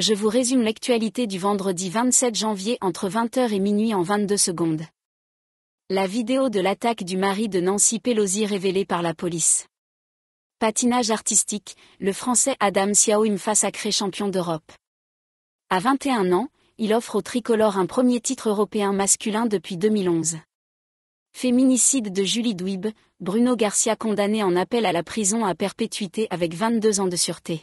je vous résume l'actualité du vendredi 27 janvier entre 20h et minuit en 22 secondes. La vidéo de l'attaque du mari de Nancy Pelosi révélée par la police. Patinage artistique, le Français Adam Siaouim face sacré champion d'Europe. À 21 ans, il offre au tricolore un premier titre européen masculin depuis 2011. Féminicide de Julie Douib, Bruno Garcia condamné en appel à la prison à perpétuité avec 22 ans de sûreté.